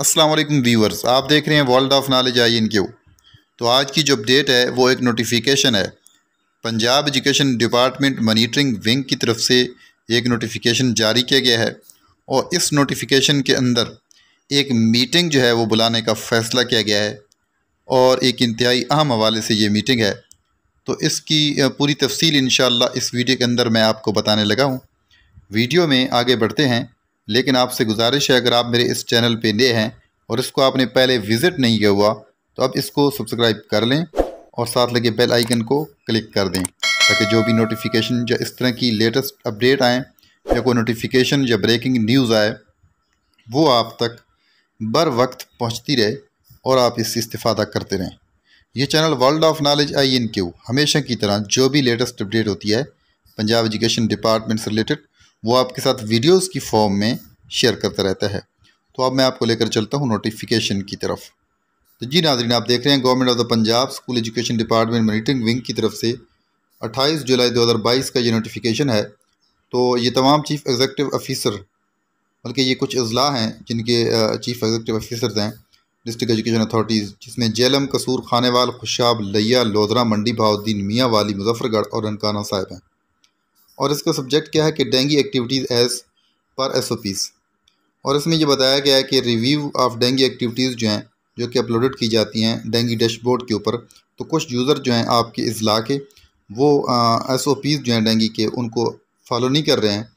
Aslam viewers आप देख रहे हैं world of knowledge I N Q तो आज की जो अपडेट है वो एक नोटिफिकेशन है Punjab education department monitoring wing की तरफ से एक नोटिफिकेशन जारी किया गया है और इस नोटिफिकेशन के अंदर एक मीटिंग जो है वो बुलाने का फ़ैसला किया गया है और एक इंतहाई अहम हवाले से ये मीटिंग है तो इसकी पूरी तफसील इन इस वीडियो के अंदर मैं आपको बताने लगा हूँ वीडियो में आगे बढ़ते हैं लेकिन आपसे गुजारिश है अगर आप मेरे इस चैनल पे नए हैं और इसको आपने पहले विज़िट नहीं किया हुआ तो आप इसको सब्सक्राइब कर लें और साथ लगे बेल आइकन को क्लिक कर दें ताकि जो भी नोटिफिकेशन या इस तरह की लेटेस्ट अपडेट आएँ या कोई नोटिफिकेशन या ब्रेकिंग न्यूज़ आए वो आप तक बर वक्त पहुँचती रहे और आप इससे इस्ता करते रहें यह channel world of knowledge I N Q हमेशा की तरह जो भी लेटेस्ट अपडेट होती है पंजाब एजुकेशन डिपार्टमेंट से रिलेटेड वो आपके साथ वीडियोस की फॉर्म में शेयर करता रहता है तो अब मैं आपको लेकर चलता हूँ नोटिफिकेशन की तरफ तो जी नाजरीन आप देख रहे हैं government of the Punjab school education department monitoring wing की तरफ से 28 जुलाई 2022 का ये नोटिफिकेशन है तो ये तमाम चीफ़ एग्जीक्यूटिव ऑफिसर बल्कि ये कुछ अजला हैं जिनके चीफ़ एग्जेक्टिव ऑफिसर्स हैं डिस्ट्रिक्ट एजुकेशन अथॉरिटीज़ जिसमें जेलम कसूर खानेवाल खुशाब लिया लोधरा मंडी भाउद्दीन मियाँ वाली मुजफ्फरगढ़ और ननकाना साहब हैं और इसका सब्जेक्ट क्या है कि dengue activities as per S और इसमें यह बताया गया है कि रिव्यू ऑफ डेंगी एक्टिविटीज़ जो हैं जो कि अपलोडेड की जाती हैं डेंगी डैशबोर्ड के ऊपर तो कुछ यूज़र जो हैं आपके अजला के वो एस ओ पीज़ जो हैं डेंगी के उनको फॉलो नहीं कर रहे हैं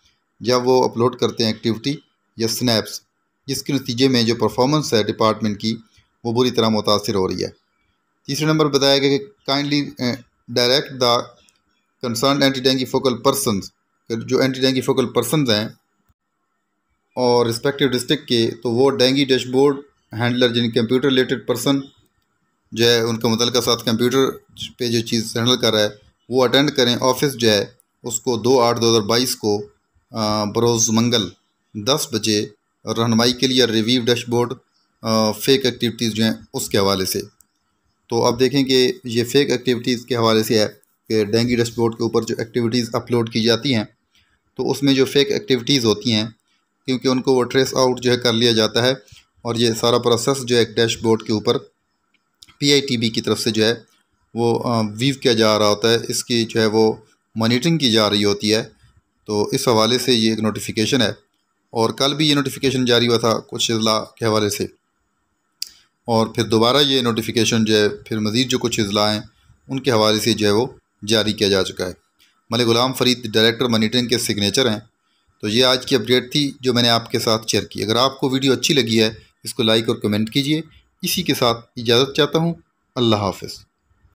जब वो अपलोड करते हैं एक्टिविटी या स्नैप्स जिसके नतीजे में जो परफॉर्मेंस है डिपार्टमेंट की वो बुरी तरह मुतासर हो रही है तीसरे नंबर बताया गया कि kindly direct the concern anti dengue focal person जो एंटी डेंगी फोकल पर्सन हैं और रिस्पेक्टिव डिस्ट्रिक्ट के तो वो डेंगी डैशबोर्ड हैंडलर जिन कंप्यूटर रिलेटेड पर्सन जो है उनका मुतल साथ कंप्यूटर पे जो चीज़ हैंडल कर रहा है वो अटेंड करें ऑफिस जो है उसको दो आठ दो हज़ार बाईस को बरोज़ मंगल दस बजे रहनमाई के लिए रिव्यू डैशबोर्ड फेक एक्टिविटीज़ जो हैं उसके हवाले से तो अब देखें कि ये फ़ेक एक्टिविटीज़ के हवाले से है कि डेंगी डैशबोर्ड के ऊपर जो एक्टिविटीज़ अपलोड की जाती हैं तो उसमें जो फेक एक्टिविटीज़ होती हैं क्योंकि उनको वो ट्रेस आउट जो है कर लिया जाता है और ये सारा प्रोसेस जो है डैशबोर्ड के ऊपर पी की तरफ से जो है वो वीव किया जा रहा होता है इसकी जो है वो मोनिटरिंग की जा रही होती है तो इस हवाले से ये एक नोटिफिकेशन है और कल भी ये नोटिफिकेशन जारी हुआ था कुछ अजला के हवाले से और फिर दोबारा ये नोटिफिकेशन जो है फिर मज़ीद जो कुछ अजला हैं उनके हवाले से जो है वो जारी किया जा चुका है मलिक गुलाम फरीद डायरेक्टर मॉनिटरिंग के सिग्नेचर हैं तो ये आज की अपडेट थी जो मैंने आपके साथ शेयर की अगर आपको वीडियो अच्छी लगी है इसको लाइक और कमेंट कीजिए इसी के साथ इजाज़त चाहता हूँ अल्लाह हाफिज़